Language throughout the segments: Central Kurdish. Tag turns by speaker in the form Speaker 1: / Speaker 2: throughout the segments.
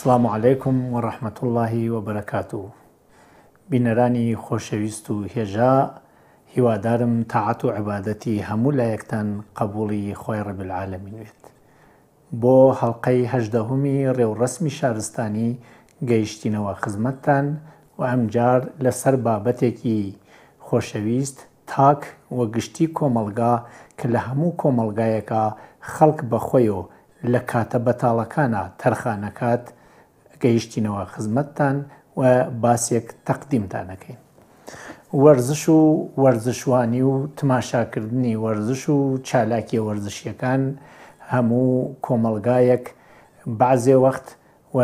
Speaker 1: سلام عیکم و ڕحمت اللهی و بەرەکات و بینەرانی خۆشەویست و هێژا هیوادارم تاعات و عبادەتی هەموو لایەکتان قبولی خۆی ڕبلعاالەمینوێت بۆ هەڵلقەی هەدەهمی ڕێوڕسمی شارستانی گەیشتینەوە خزمەتتان و ئەمجار لەسەر بابەتێکی خۆشەویست تاک وە گشتی کۆمەلگا کە لە هەموو کۆمەلگایەکە خەڵک بەخۆی و لە کاتە بەتاڵەکانە تەرخانەکات گەیشتینەوە خزمەتتان و باسێک تەقدیمتان دەکەین. وەرزش و وەرزشوانی و تماشاکردنی وەرزش و چالاکی وەرزشیەکان هەموو کۆمەلگایەک بعضێ وەخت و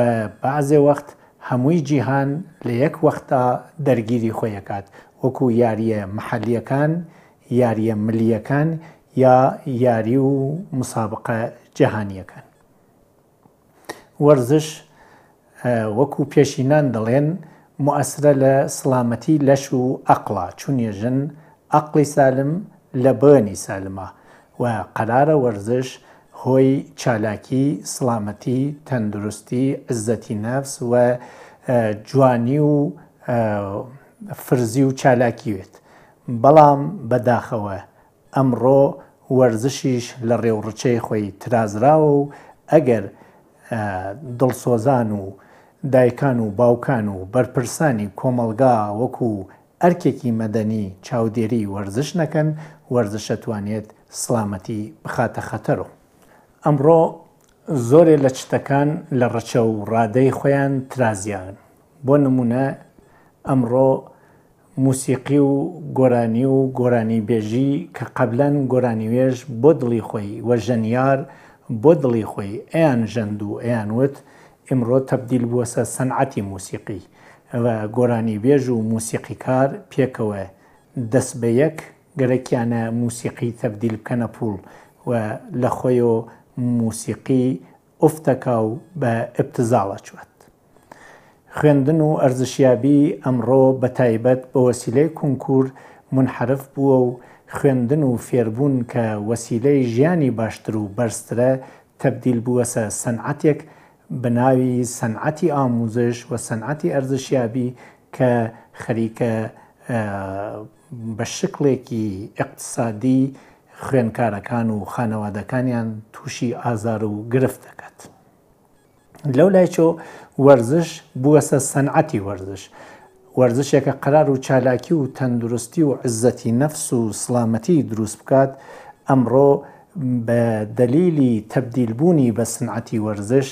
Speaker 1: بعضێ وەخت هەمووی جیهان لە یەک وەختا دەرگیری خۆیەکات وەکو یاریە محەلیەکان یاریە ملیەکان یا یاری و مسابقە جەهانیەکان. وەرزش وەکو پێشینان دەڵێن موەسرە لە سلامەتی لەش و ئەقلا چونێژن ئەقلی سالم لە بەنی سالمە و قەرارە وەرزش هۆی چالاکی سلامەتی تەندروستی عزەتی نەفس و جوانی و فرزی و چالاکیوێت بەڵام بەداخەوە ئەمڕۆ وەرزشیش لە ڕێوڕچەی خۆی ترازراوە و ئەگەر دڵسۆزان و دایکان و باوکان و بەرپرسانی کۆمەلگا وەکو ئەرکێکی مەدەنی چاودێری وەرزش نەکەن وەرزشەتوانێت سلامەتی بخاتە خەتەرۆ. ئەمڕۆ زۆرێ لە چتەکان لە ڕەچە و ڕادەی خۆیان ترازیان بۆ نمونە ئەمڕۆ موسیقی و گۆرانی و گۆرانی بێژی کە قبلەن گۆرانیێژ بۆ دڵی خۆی وە ژەنیار بۆ دڵی خۆی ئەیان ژەند و ئەیانوت ئمڕۆ تبدیل بووە سەنعەتی موسیقی گۆرانی بێژ و موسیقیکار پێکەوە دەست بە یەک گەرەکیانە موسیقی تبدیل بکەنە پول و لە خۆیەوە موسیقی ئوفتەکە و بە ئەبتزاڵە چوێت. خوێندن و ئەرزشیابی ئەمڕۆ بە تایبەت بە وەسیلەی کنکور منحرف بووە و خوێندن و فێربوون کە وەسیلەی ژیانی باشتر و بەرزترە تبدیل بووەسە سەنعاتێک بە ناوی سەنعەتی ئاموزش و سەنعەتی ئەرزشیابی کە خەریکە بە شکلێکی اقتصادی خوێنکارەکان و خانەوادەکانیان تووشی ئازار و گرفت دەکات. لەو لای چۆ وەرزش بووەسە سەنعەتی وەرزش. وەرزشێکە قرار و چالاکی و تەندروستی و عزەتی نەفس و سلامەتی دروست بکات ئەمڕۆ بە دەلیلی تەبدیلبوونی بە سنعەتی وەرزش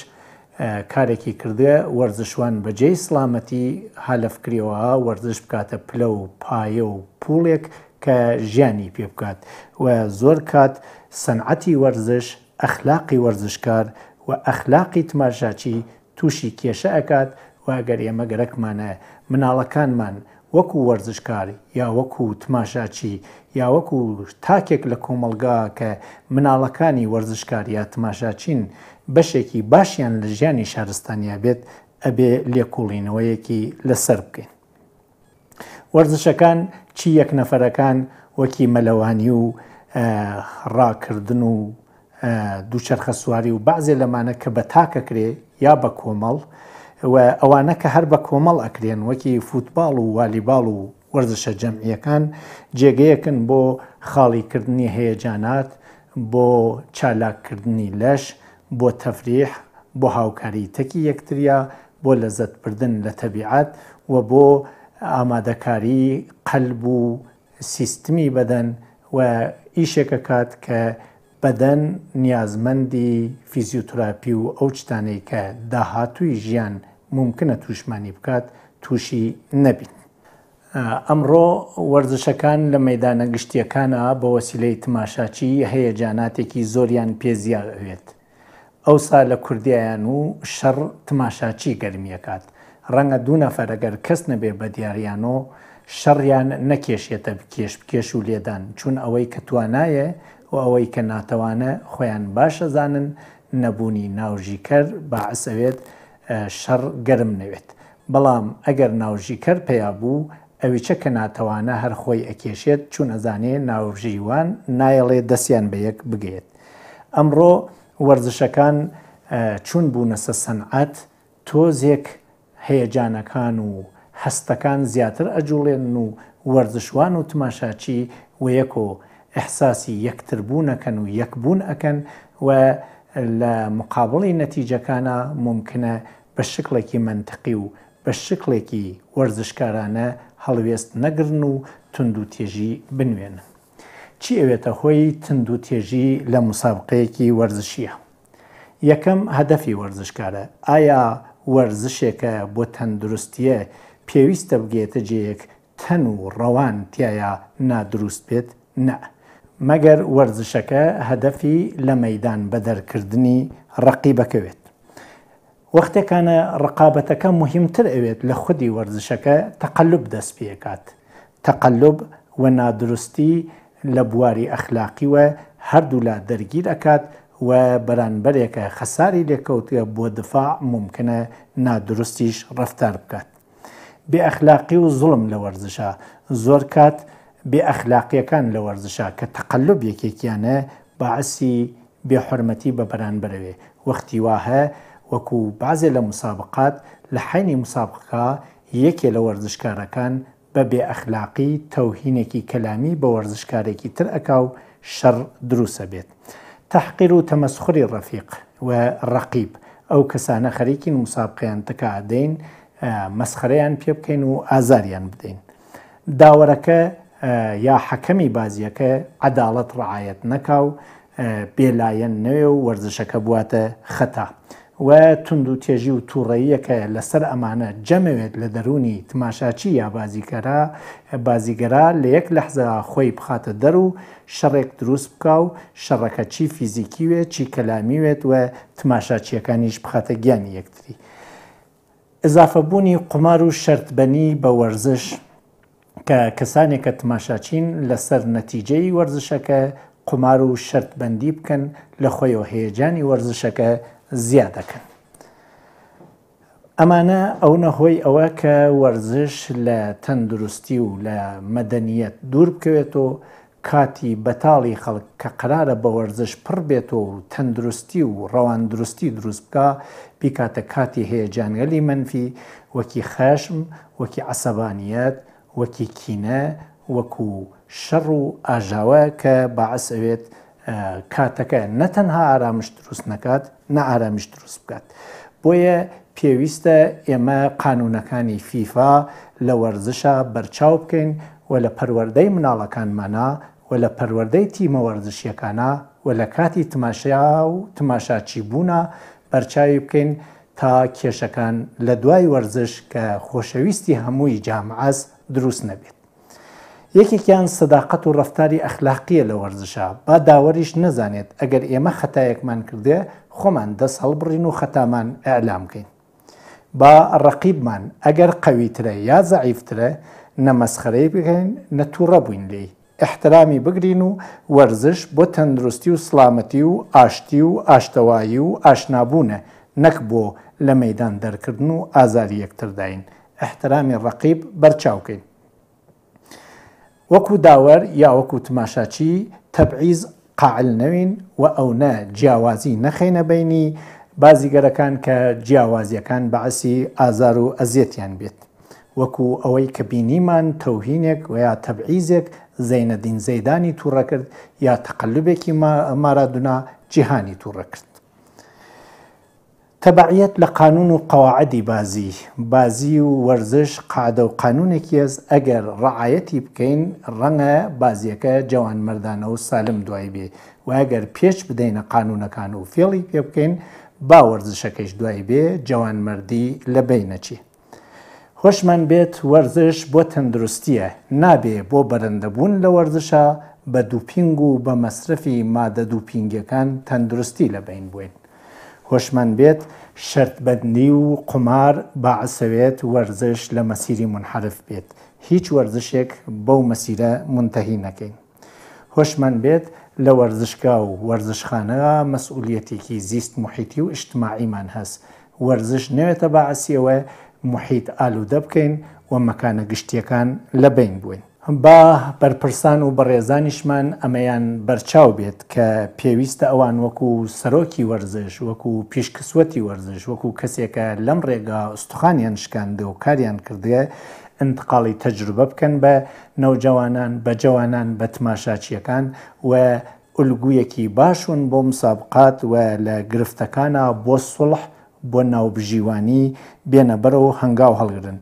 Speaker 1: کارێکی کردە وەرزشوان بەجێی سلامەتی حالەفکریەوەها وەرزش بکاتە پلە و پایە و پوڵێک کە ژیانی پێ بکات و زۆر کات سەنعەتی وەرزش ئەخلاقی وەرزشکار و ئەخلاقی تماشاچی تووشی کێشە ئەکات واگەر ئێمە گەرەکمانە مناڵەکانمان وەکو وەرزشکاری یا وەکو تماشاچی یا وەکو تاکێک لە کۆمەلگا کە مناڵەکانی وەرزشکاری یا تماشاچین بەشێکی باشیان لە ژیانی شارستانیا بێت ئەبێ لێکوڵینەوەیەکی لەسەر بکەین. وەرزشەکان چی یەک نەفەرەکان وەکی مەلەوانی و ڕاکردن و دووچەرخە سواری و بعضێ لەمانە کە بە تاکەکرێ یا بە کۆمەڵ، ئەوانە کە هەر بە کۆمەڵ ئەکرێن وەکی فوتبال و والیبال و وەرزشە جەمعیەکان جێگەیەکن بۆ خاڵیکردنی هەیەجانات بۆ چالاکردنی لەش بۆ تەفریح بۆ هاوکاری تەکی یەکتریا بۆ لەزەتبردن لە تەبیعات و بۆ ئامادەکاری قەلب و سیستمی بەدەن و ئیشێکە کات کە بەدەن نیازمەندی فیزیوتراپی و ئەو شتانەی کە داهاتووی ژیان ممکنە تووشمانی بکات تووشی نەبیت. ئەمڕۆ وەرزشەکان لە مەدانە گشتیەکانە بە وەسیلەی تماشاچی هەیە جاناتێکی زۆریان پێزیاوێت. ئەوسا لە کوردیایان و شەڕ تماشاچی گەرمیەکات. ڕەنگە دوو نەفەرەگەر کەس نەبێ بە دیاریانۆ شەڕیان نەکێشێتە بکێش بکێش و لێدان چون ئەوەی کە توانایە و ئەوەی کە ناتەوانە خۆیان باشەزانن نەبوونی ناوژیکەر باعسەوێت، شەڕ گەرم نەوێت بەڵام ئەگەر ناوژیکەر پێیا بوو ئەویچە کە ناتەوانە هەر خۆی ئەکێشێت چون ئەزانێ ناوژیوان نایەڵێ دەستیان بە یەک بگێت ئەمڕۆ وەرزشەکان چون بوونەسە سەنعەت تۆزێک هەیەجانەکان و هەستەکان زیاتر ئەجوڵێن و وەرزشوان و تماشاچی و یەک و احساسی یەکتربوونەکەن و یەکبوون ئەەکەن و لە مقابلی نەتیجەکانە ممکنە بە شکلێکی منتقی و بە شکلێکی وەرزشکارانە هەڵوێست نەگرن و تند و تێژی بنوێنن. چی ئەوێتە هۆی تند و تێژی لە مسابقەیەکی وەرزشیە. یەکەم هەدەفی وەرزشکارە، ئایا وەرزشێکە بۆ تەندروستیە پێویستە بگێتە جەیەک تەن و ڕەوان تایە نادروست بێت نە. مەگەر وەرزشەکە هەدەفی لە مەدان بە دەرکردنی ڕقی بکەوێت. وەختێکانە ڕقابەتەکە مهمتر ئەوێت لە خودی وەرزشەکە تەقلب دەست پێکات. تەقلب و نادرستی لە بواری ئەخلاقی وە هەردوو لا دەرگیر ئەکات و بەرانبەرێکە خەساری لێکەوتە بۆ دفاع ممکنە نادرستیش ڕفتار بکات. بێ ئەخلاقی و زڵم لە وەرزشە زۆر کات بێ ئەخلاقیەکان لە وەرزشا کە تەقلب یەکێکیانە باعسی بێحرمەتی بە بەرانبەرەوێ وەختی واهە وەکو بازێ لە مسابقات لە حینی مسابقا یەکێ لە وەرزشکارەکان بە بێ ئەخلاقی تەوهینێکی کەلامی بە وەرزشکارێکی تر ئەکاو شەڕ دروسە بێت. تحقیر و تەمەسخوری ڕەفیق و ڕقیب ئەو کەسانە خەریکین مسابقیان تکادەین مەسخەرەیان پێ بکەین و ئازاریان بدەین. داوەرەکە یا حەکەمی بازیەکە عداڵەت ڕعاەت نەکاو بێلایەن نوێ و وەرزشەکە بواتە خەتا. و تونند و تێژی و تووڕەیەکە لەسەر ئەمانە جەمەوێت لە دەرونی تماشاچی یا بازیکەرا بازیگەرا لە یەک لەحزا خۆی بخاتە دەر و شەڕێک دروست بکە و شەڕەکە چی فیزیکی وێت چی کەلامیوێت وە تماشاچیەکانیش بخاتە گیانی یەکتری. ئزافەبوونی قمار و شەرتبەنی بە وەرزش کە کەسانێک کە تماشاچین لەسەر نەتیجەی وەرزشەکە قمار و شەرت بەندی بکەن لە خۆیەوە هەیەجانی وەرزشەکە زیادەکەن. ئەمانە ئەو نەهۆی ئەوە کە وەرزش لە تەندروستی و لە مەدەنیەت دوور بکەوێتەوە کاتی بەتاڵی خەڵک کە قرارە بە وەرزش پڕ بێتەوە و تەندروستی و ڕەوان درستی دروست بکە بیکاتە کاتی هەیە جانگەلی منفی وەکی خەشم وەکی عسەبانیەت وەکی کینە وەکو شەڕ و ئاژاوە کە باعس ئەوێت کاتەکە نەتەنها ئارامش دروست نکات نەئارامش دروست بکات بۆیە پێویستە ئێمە قانونەکانی فیفا لە وەرزشە بەرچاو بکەین و لە پەروەەردەی مناڵەکانمانە و لە پەروەەردەی تیمە وەرزشیەکانە و لە کاتی تماشیا و تماشاچی بوونا بەرچاوی بکەین تا کێشەکان لە دوای وەرزش کە خۆشەویستی هەمووی جامعاز دروست نەبێت یەکێکیان سەداقەت و ڕفتاری ئەخلاقیە لە وەرزشە با داوەریش نەزانێت ئەگەر ئێمە خەتایەکمان کردێ خۆمان دەست هەڵبڕین و خەتامان ئەعلامکەین با ڕقیبمان ئەگەر قەویترە یا زعیفترە نەمەسخەرەی بگەین نەتوڕە بووین لی احترامی بگرین و وەرزش بۆ تەندروستی و سلامەتی و ئاشتی و ئاشتەوایی و ئاشنابوونە نەک بۆ لە مەدان دەرکردن و ئازاری یەکترداین ئەحترامی ڕقیب بەرچاوکەین. وەکو داوەەر یا وەکو تماشاچی تەبعیز قاعل نەوین و ئەوە جیاوازی نەخەینە بینی بازیگەرەکان کە جیاوازیەکان بەعسی ئازار و ئەزیەتیان بێت. وەکو ئەوەی کە بینیمان تەوهینێک و یا تەبعیزێک زەینەدین زەیدانی تووڕە کرد یا تەقللوبێکی مارادونا جیهانی تووڕە کرد. تەبعیت لە قانون و قەواعدی بازی بازی و وەرزش قادە و قانونێکیەس ئەگەر ڕعاەتی بکەین ڕەنگە بازیەکە جوان مردانە و سالم دوای بێ و ئەگەر پێش بدەینە قانونەکان و فێڵی پێ بکەین باوەرزشەکەش دوای بێ جوانمەردی لە بینەچی. خۆشمان بێت وەرزش بۆ تەندروستیە نابێ بۆ بەرەندەبوون لە وەرزشە بە دووپنگ و بە مەصرفی مادە دووپنگەکان تەندروستی لە بین بووین. هۆشمان بێت شەرتبندی و قمار باعسەوێت وەرزش لە مەسیری منحرف بێت هیچ وەرزشێک بەو مەسیرە منتەهی نەکەین هۆشمان بێت لە وەرزشگا و وەرزشخانەوە مەسئولەتێکی زیست محیتی و اجتماعیمان هەست وەرزش نوێتە باعسیەوە محیت ئالوودە بکەین و مەکانە گشتیەکان لە بین بووین با بەرپرسان و بەڕێزانیشمان ئەمەیان بەرچاو بێت کە پێویستە ئەوان وەکو سەرۆکی وەرزش وەکو پیشکسوەتی وەرزش وەکو کەسێکە لەم ڕێگا ستوخانیان شکاندە و کاریان کردێ انتقاڵی تەجروبە بکەن بە نەوجوانان بە جوانان بە تماشاچیەکان و ئولگویەکی باشون بۆ مسابقات و لە گرفتەکانە بۆ سڵح بۆ ناوبژیوانی بێنە بەرە و هەنگاو هەڵگرن.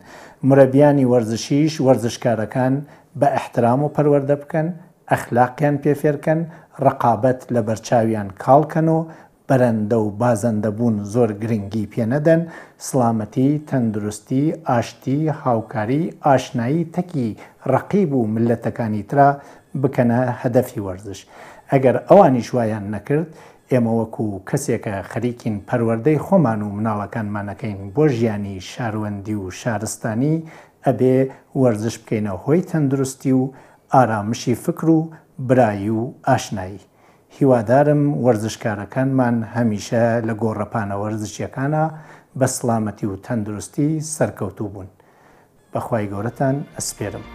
Speaker 1: مرەبیانی وەرزشیش وەرزشکارەکان بە ئەحترام و پەروەەردە بکەن ئەخلاقیان پێفێرکەن ڕقابەت لە بەرچاویان کاڵکەنەوە بەرەندە و بازەندەبوون زۆر گرنگی پێنەدەن سلامەتی تەندروستی ئاشتی هاوکاری ئاشنایی تەکی ڕقیب و ملەتەکانی ترا بکەنە هەدەفی وەرزش ئەگەر ئەوانی شوایان نەکرد ئێمە وەکو کەسێکە خەریکین پەروەەردەی خۆمان و مناڵەکانمانەکەین بۆ ژیانی شاروەندی و شارستانی ئەبێ وەرزش بکەینە هۆی تەندروستی و ئارامشی فکر و برایی و ئاشنایی. هیوادارم وەرزشکارەکانمان هەمیشە لە گۆڕەپانە وەرزشیەکانە بە سلامەتی و تەندروستی سەرکەوتوو بوون. بەخوای گەورەتان ئەسپێرم.